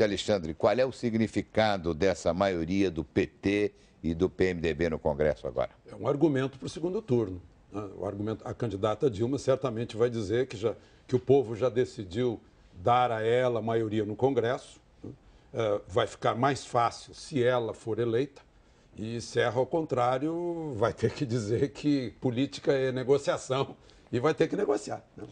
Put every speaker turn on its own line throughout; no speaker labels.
Tia Alexandre, qual é o significado dessa maioria do PT e do PMDB no Congresso agora?
É um argumento para o segundo turno. Né? O argumento, a candidata Dilma certamente vai dizer que, já, que o povo já decidiu dar a ela maioria no Congresso. Né? É, vai ficar mais fácil se ela for eleita. E Serra, ao contrário, vai ter que dizer que política é negociação e vai ter que negociar.
Né?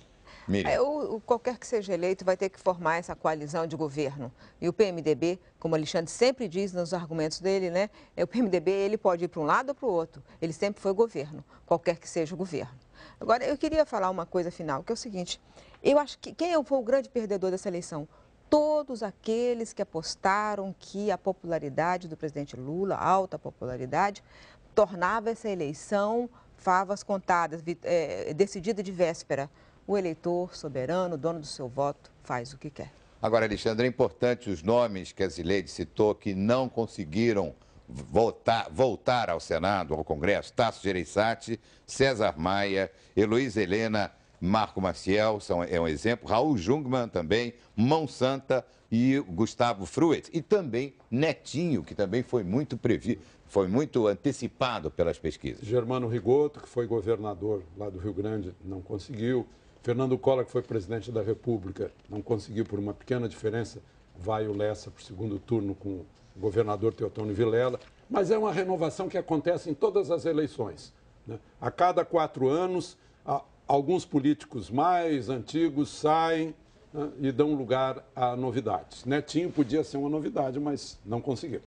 Miriam. É, o, qualquer que seja eleito vai ter que formar essa coalizão de governo. E o PMDB, como o Alexandre sempre diz nos argumentos dele, né? É, o PMDB ele pode ir para um lado ou para o outro. Ele sempre foi governo, qualquer que seja o governo. Agora, eu queria falar uma coisa final, que é o seguinte: eu acho que quem é foi o grande perdedor dessa eleição? Todos aqueles que apostaram que a popularidade do presidente Lula, alta popularidade, tornava essa eleição favas contadas, é, decidida de véspera o eleitor soberano, dono do seu voto, faz o que quer.
Agora, Alexandre, é importante os nomes que a Zileide citou que não conseguiram voltar, voltar ao Senado, ao Congresso. Tasso Gereissati, César Maia, Heloísa Helena, Marco Maciel são, é um exemplo, Raul Jungmann também, Mão Santa e Gustavo Fruet. E também Netinho, que também foi muito previsto, foi muito antecipado pelas pesquisas.
Germano Rigoto, que foi governador lá do Rio Grande, não conseguiu. Fernando Collor, que foi presidente da República, não conseguiu por uma pequena diferença, vai o Lessa para o segundo turno com o governador Teotônio Vilela. Mas é uma renovação que acontece em todas as eleições. Né? A cada quatro anos, alguns políticos mais antigos saem né, e dão lugar a novidades. Netinho podia ser uma novidade, mas não conseguiu.